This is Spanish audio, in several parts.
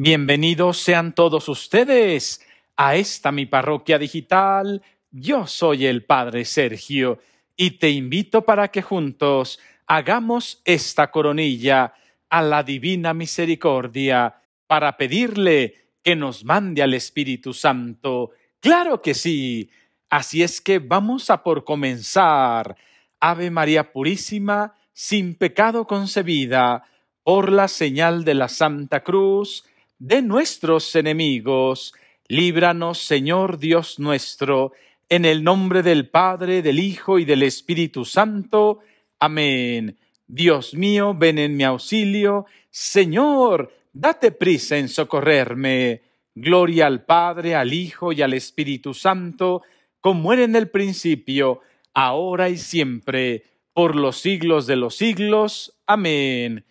Bienvenidos sean todos ustedes a esta mi parroquia digital. Yo soy el Padre Sergio y te invito para que juntos hagamos esta coronilla a la Divina Misericordia para pedirle que nos mande al Espíritu Santo. Claro que sí. Así es que vamos a por comenzar. Ave María Purísima, sin pecado concebida, por la señal de la Santa Cruz, de nuestros enemigos. Líbranos, Señor Dios nuestro, en el nombre del Padre, del Hijo y del Espíritu Santo. Amén. Dios mío, ven en mi auxilio. Señor, date prisa en socorrerme. Gloria al Padre, al Hijo y al Espíritu Santo, como era en el principio, ahora y siempre, por los siglos de los siglos. Amén.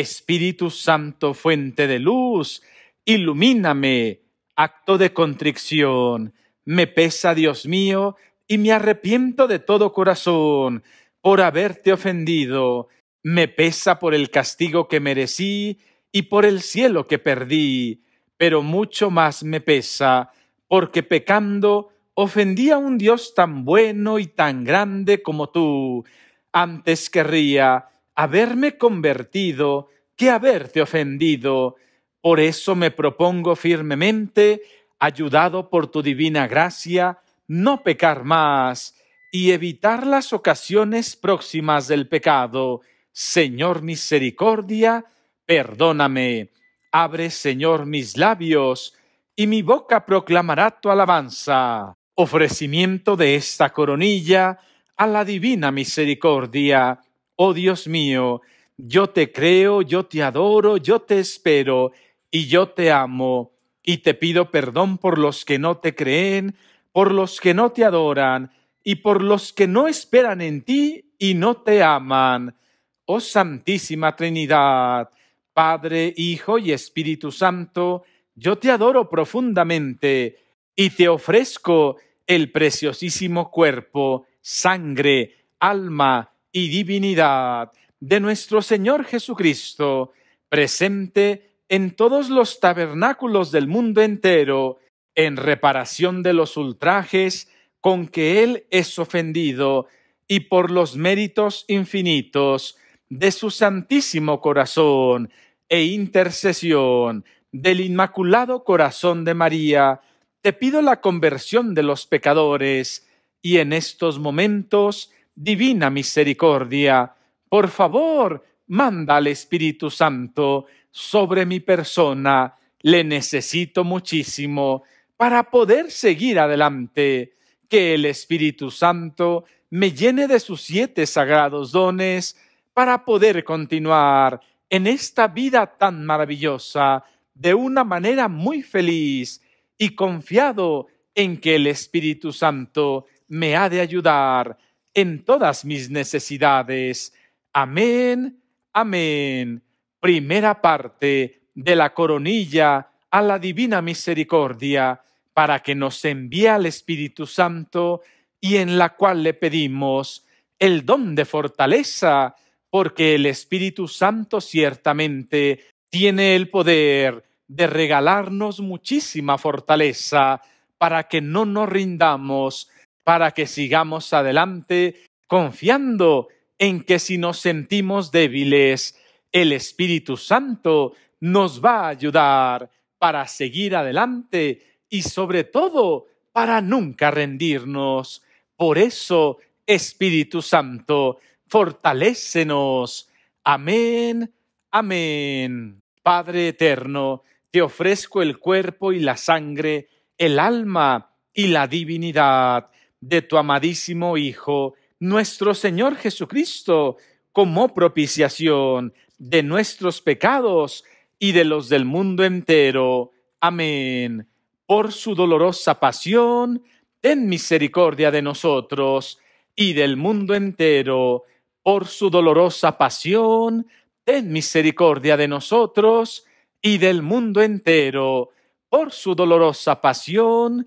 Espíritu Santo, fuente de luz, ilumíname, acto de contrición. Me pesa, Dios mío, y me arrepiento de todo corazón por haberte ofendido. Me pesa por el castigo que merecí y por el cielo que perdí, pero mucho más me pesa porque pecando ofendí a un Dios tan bueno y tan grande como tú. Antes querría haberme convertido que haberte ofendido. Por eso me propongo firmemente, ayudado por tu divina gracia, no pecar más y evitar las ocasiones próximas del pecado. Señor misericordia, perdóname. Abre, Señor, mis labios, y mi boca proclamará tu alabanza. Ofrecimiento de esta coronilla a la divina misericordia Oh Dios mío, yo te creo, yo te adoro, yo te espero y yo te amo. Y te pido perdón por los que no te creen, por los que no te adoran y por los que no esperan en ti y no te aman. Oh Santísima Trinidad, Padre, Hijo y Espíritu Santo, yo te adoro profundamente y te ofrezco el preciosísimo cuerpo, sangre, alma y divinidad de nuestro Señor Jesucristo, presente en todos los tabernáculos del mundo entero, en reparación de los ultrajes con que Él es ofendido, y por los méritos infinitos de su santísimo corazón e intercesión del Inmaculado Corazón de María, te pido la conversión de los pecadores, y en estos momentos Divina Misericordia, por favor, manda al Espíritu Santo sobre mi persona. Le necesito muchísimo para poder seguir adelante. Que el Espíritu Santo me llene de sus siete sagrados dones para poder continuar en esta vida tan maravillosa de una manera muy feliz y confiado en que el Espíritu Santo me ha de ayudar en todas mis necesidades. Amén, amén. Primera parte de la coronilla a la divina misericordia para que nos envíe al Espíritu Santo y en la cual le pedimos el don de fortaleza, porque el Espíritu Santo ciertamente tiene el poder de regalarnos muchísima fortaleza para que no nos rindamos para que sigamos adelante confiando en que si nos sentimos débiles, el Espíritu Santo nos va a ayudar para seguir adelante y sobre todo para nunca rendirnos. Por eso, Espíritu Santo, fortalecenos. Amén, amén. Padre eterno, te ofrezco el cuerpo y la sangre, el alma y la divinidad de tu amadísimo Hijo, nuestro Señor Jesucristo, como propiciación de nuestros pecados y de los del mundo entero. Amén. Por su dolorosa pasión, ten misericordia de nosotros y del mundo entero. Por su dolorosa pasión, ten misericordia de nosotros y del mundo entero. Por su dolorosa pasión,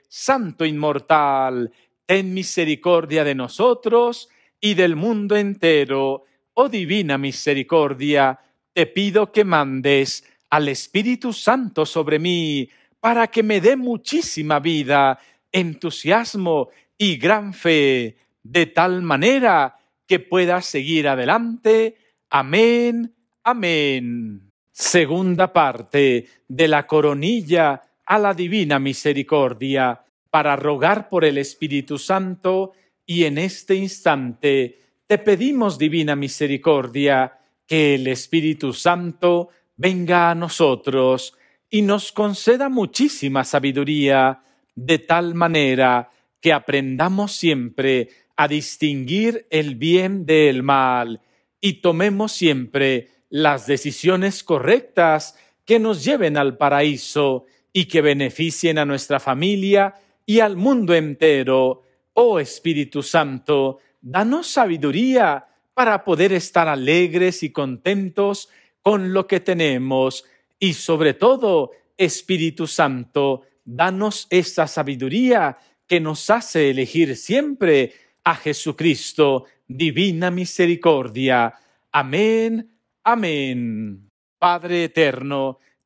Santo inmortal, ten misericordia de nosotros y del mundo entero. Oh divina misericordia, te pido que mandes al Espíritu Santo sobre mí, para que me dé muchísima vida, entusiasmo y gran fe, de tal manera que pueda seguir adelante. Amén, amén. Segunda parte de la coronilla a la divina misericordia para rogar por el Espíritu Santo y en este instante te pedimos, divina misericordia, que el Espíritu Santo venga a nosotros y nos conceda muchísima sabiduría, de tal manera que aprendamos siempre a distinguir el bien del mal y tomemos siempre las decisiones correctas que nos lleven al paraíso y que beneficien a nuestra familia y al mundo entero. Oh Espíritu Santo, danos sabiduría para poder estar alegres y contentos con lo que tenemos y sobre todo, Espíritu Santo, danos esa sabiduría que nos hace elegir siempre a Jesucristo, divina misericordia. Amén, amén. Padre eterno,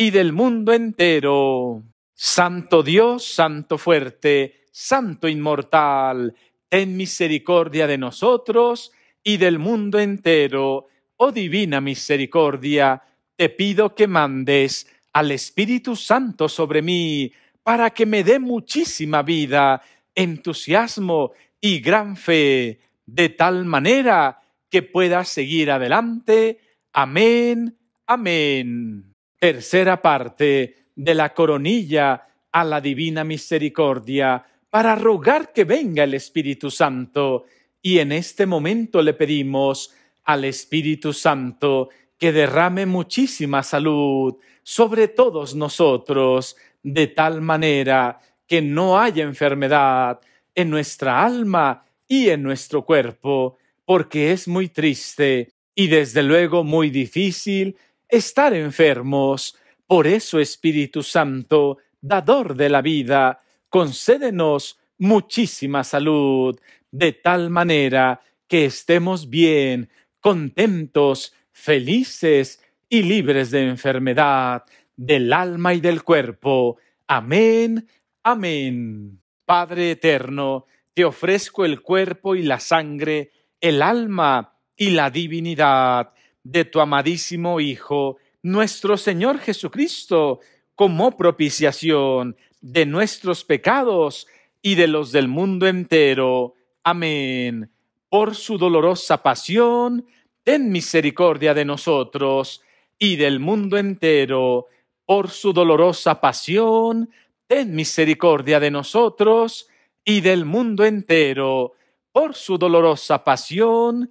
y del mundo entero. Santo Dios, Santo fuerte, Santo inmortal, ten misericordia de nosotros y del mundo entero. Oh divina misericordia, te pido que mandes al Espíritu Santo sobre mí, para que me dé muchísima vida, entusiasmo y gran fe, de tal manera que pueda seguir adelante. Amén, amén tercera parte de la coronilla a la divina misericordia para rogar que venga el Espíritu Santo. Y en este momento le pedimos al Espíritu Santo que derrame muchísima salud sobre todos nosotros, de tal manera que no haya enfermedad en nuestra alma y en nuestro cuerpo, porque es muy triste y desde luego muy difícil estar enfermos. Por eso, Espíritu Santo, dador de la vida, concédenos muchísima salud, de tal manera que estemos bien, contentos, felices y libres de enfermedad, del alma y del cuerpo. Amén, amén. Padre eterno, te ofrezco el cuerpo y la sangre, el alma y la divinidad de tu amadísimo Hijo, nuestro Señor Jesucristo, como propiciación de nuestros pecados y de los del mundo entero. Amén. Por su dolorosa pasión, ten misericordia de nosotros y del mundo entero. Por su dolorosa pasión, ten misericordia de nosotros y del mundo entero. Por su dolorosa pasión,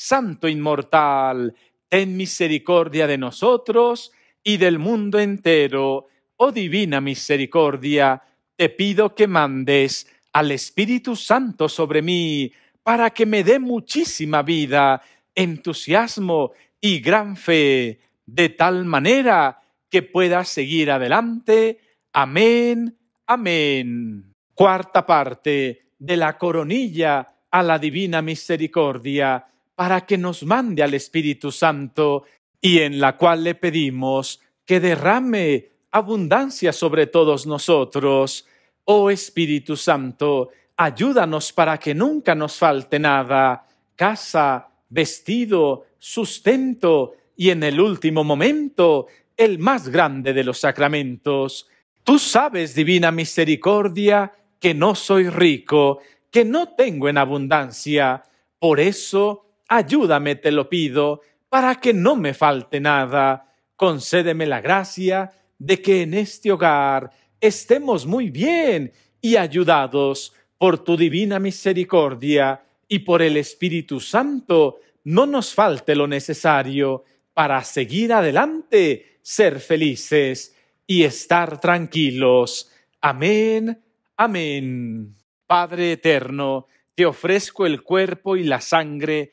Santo inmortal, ten misericordia de nosotros y del mundo entero. Oh divina misericordia, te pido que mandes al Espíritu Santo sobre mí, para que me dé muchísima vida, entusiasmo y gran fe, de tal manera que pueda seguir adelante. Amén, amén. Cuarta parte de la coronilla a la divina misericordia para que nos mande al Espíritu Santo y en la cual le pedimos que derrame abundancia sobre todos nosotros. Oh Espíritu Santo, ayúdanos para que nunca nos falte nada, casa, vestido, sustento y en el último momento, el más grande de los sacramentos. Tú sabes, divina misericordia, que no soy rico, que no tengo en abundancia. Por eso ayúdame te lo pido, para que no me falte nada. Concédeme la gracia de que en este hogar estemos muy bien y ayudados por tu divina misericordia y por el Espíritu Santo, no nos falte lo necesario para seguir adelante, ser felices y estar tranquilos. Amén, amén. Padre eterno, te ofrezco el cuerpo y la sangre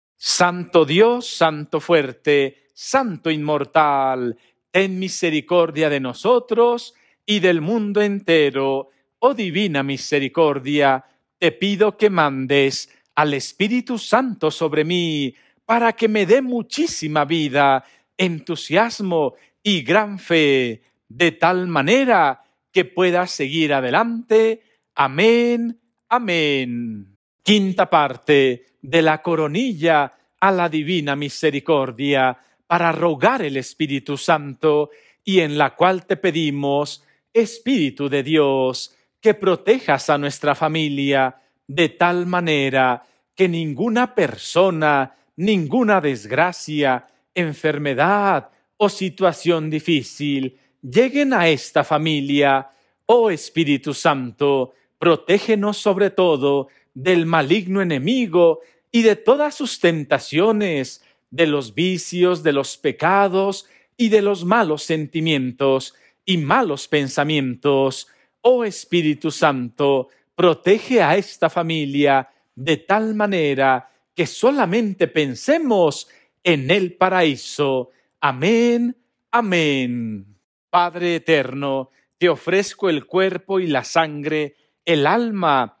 Santo Dios, Santo fuerte, Santo inmortal, ten misericordia de nosotros y del mundo entero. Oh divina misericordia, te pido que mandes al Espíritu Santo sobre mí, para que me dé muchísima vida, entusiasmo y gran fe, de tal manera que pueda seguir adelante. Amén, amén quinta parte de la coronilla a la divina misericordia para rogar el Espíritu Santo y en la cual te pedimos, Espíritu de Dios, que protejas a nuestra familia de tal manera que ninguna persona, ninguna desgracia, enfermedad o situación difícil lleguen a esta familia. Oh Espíritu Santo, protégenos sobre todo del maligno enemigo y de todas sus tentaciones, de los vicios, de los pecados y de los malos sentimientos y malos pensamientos. Oh Espíritu Santo, protege a esta familia de tal manera que solamente pensemos en el paraíso. Amén, amén. Padre eterno, te ofrezco el cuerpo y la sangre, el alma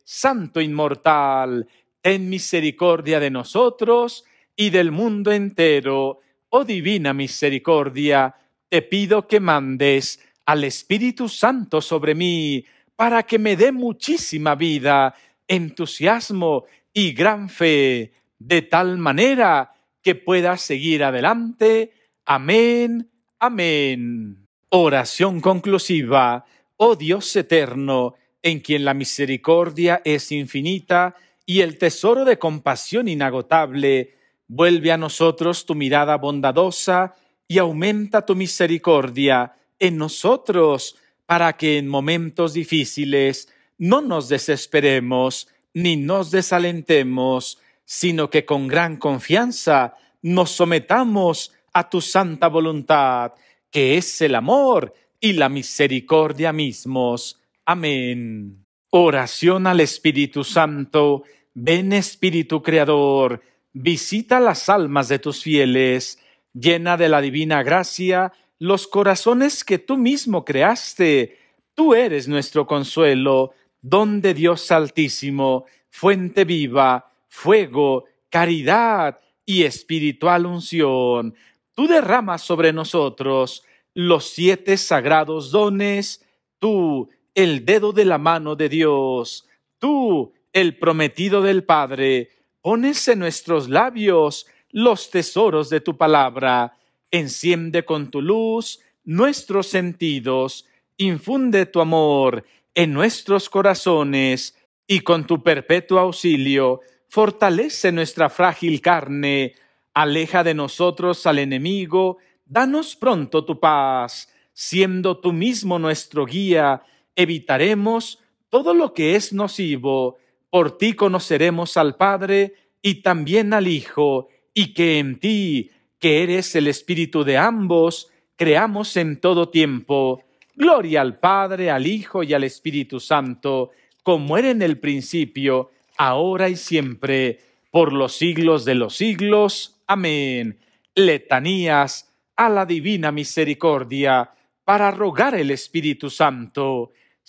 Santo inmortal, ten misericordia de nosotros y del mundo entero. Oh divina misericordia, te pido que mandes al Espíritu Santo sobre mí, para que me dé muchísima vida, entusiasmo y gran fe, de tal manera que pueda seguir adelante. Amén, amén. Oración conclusiva. Oh Dios eterno, en quien la misericordia es infinita y el tesoro de compasión inagotable, vuelve a nosotros tu mirada bondadosa y aumenta tu misericordia en nosotros para que en momentos difíciles no nos desesperemos ni nos desalentemos, sino que con gran confianza nos sometamos a tu santa voluntad, que es el amor y la misericordia mismos Amén. Oración al Espíritu Santo. Ven Espíritu Creador, visita las almas de tus fieles, llena de la divina gracia los corazones que tú mismo creaste. Tú eres nuestro consuelo, don de Dios altísimo, fuente viva, fuego, caridad y espiritual unción. Tú derramas sobre nosotros los siete sagrados dones, tú el dedo de la mano de Dios. Tú, el prometido del Padre, pones en nuestros labios los tesoros de tu palabra. Enciende con tu luz nuestros sentidos, infunde tu amor en nuestros corazones y con tu perpetuo auxilio fortalece nuestra frágil carne, aleja de nosotros al enemigo, danos pronto tu paz, siendo tú mismo nuestro guía evitaremos todo lo que es nocivo, por ti conoceremos al Padre y también al Hijo, y que en ti, que eres el Espíritu de ambos, creamos en todo tiempo. Gloria al Padre, al Hijo y al Espíritu Santo, como era en el principio, ahora y siempre, por los siglos de los siglos. Amén. Letanías a la Divina Misericordia, para rogar el Espíritu Santo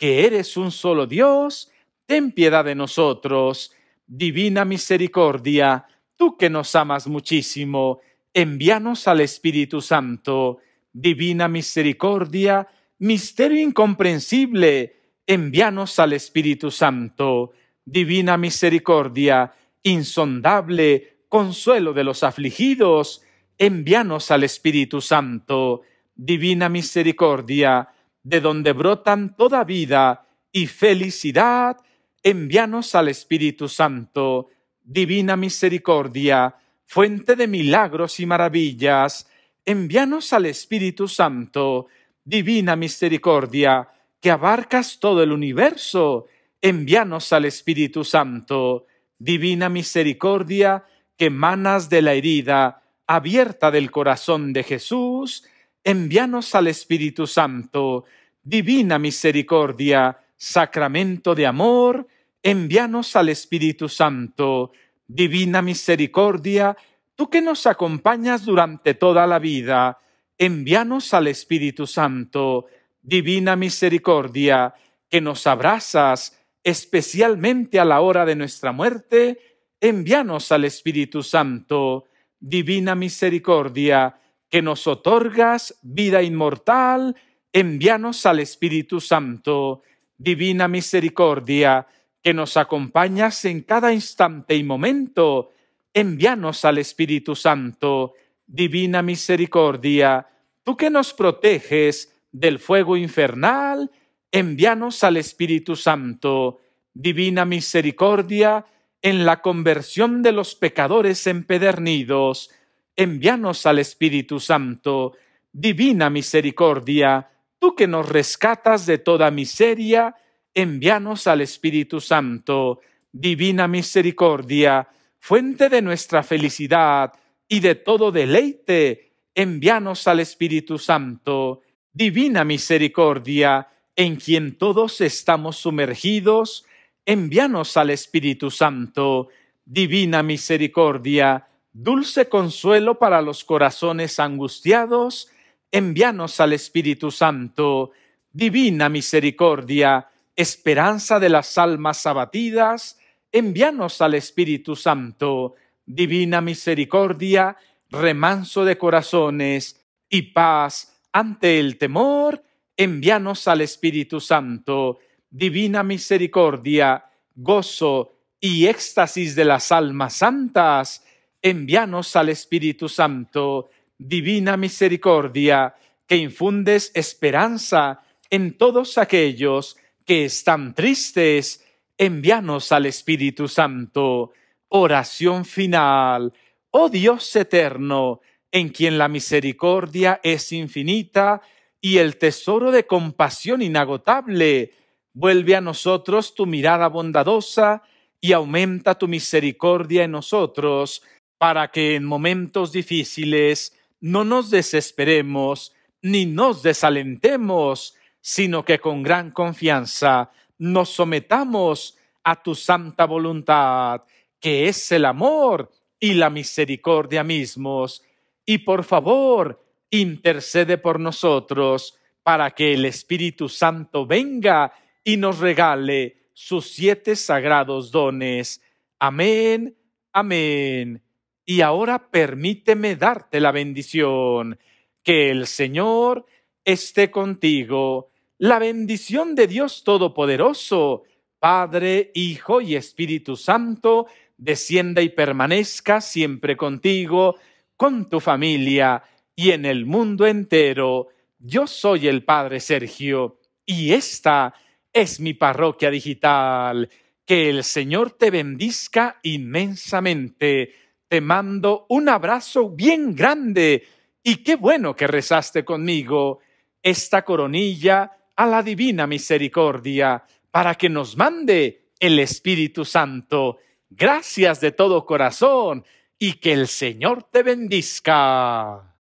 que eres un solo Dios, ten piedad de nosotros. Divina misericordia, tú que nos amas muchísimo, envíanos al Espíritu Santo. Divina misericordia, misterio incomprensible, envíanos al Espíritu Santo. Divina misericordia, insondable, consuelo de los afligidos, envíanos al Espíritu Santo. Divina misericordia, de donde brotan toda vida y felicidad, envíanos al Espíritu Santo, divina misericordia, fuente de milagros y maravillas, envíanos al Espíritu Santo, divina misericordia, que abarcas todo el universo, envíanos al Espíritu Santo, divina misericordia, que manas de la herida abierta del corazón de Jesús, envíanos al Espíritu Santo, divina misericordia, sacramento de amor, envíanos al Espíritu Santo, divina misericordia, tú que nos acompañas durante toda la vida, envíanos al Espíritu Santo, divina misericordia, que nos abrazas especialmente a la hora de nuestra muerte, envíanos al Espíritu Santo, divina misericordia, que nos otorgas vida inmortal, envíanos al Espíritu Santo, divina misericordia, que nos acompañas en cada instante y momento, envíanos al Espíritu Santo, divina misericordia, tú que nos proteges del fuego infernal, envíanos al Espíritu Santo, divina misericordia, en la conversión de los pecadores empedernidos, envíanos al Espíritu Santo, divina misericordia, tú que nos rescatas de toda miseria, envíanos al Espíritu Santo, divina misericordia, fuente de nuestra felicidad y de todo deleite, envíanos al Espíritu Santo, divina misericordia, en quien todos estamos sumergidos, envíanos al Espíritu Santo, divina misericordia, dulce consuelo para los corazones angustiados, envíanos al Espíritu Santo, divina misericordia, esperanza de las almas abatidas, envíanos al Espíritu Santo, divina misericordia, remanso de corazones y paz ante el temor, envíanos al Espíritu Santo, divina misericordia, gozo y éxtasis de las almas santas, envíanos al Espíritu Santo, divina misericordia, que infundes esperanza en todos aquellos que están tristes, envíanos al Espíritu Santo. Oración final. Oh Dios eterno, en quien la misericordia es infinita y el tesoro de compasión inagotable, vuelve a nosotros tu mirada bondadosa y aumenta tu misericordia en nosotros para que en momentos difíciles no nos desesperemos ni nos desalentemos, sino que con gran confianza nos sometamos a tu santa voluntad, que es el amor y la misericordia mismos. Y por favor, intercede por nosotros para que el Espíritu Santo venga y nos regale sus siete sagrados dones. Amén, amén y ahora permíteme darte la bendición. Que el Señor esté contigo. La bendición de Dios Todopoderoso, Padre, Hijo y Espíritu Santo, descienda y permanezca siempre contigo, con tu familia y en el mundo entero. Yo soy el Padre Sergio y esta es mi parroquia digital. Que el Señor te bendiga inmensamente. Te mando un abrazo bien grande y qué bueno que rezaste conmigo esta coronilla a la divina misericordia para que nos mande el Espíritu Santo. Gracias de todo corazón y que el Señor te bendiga.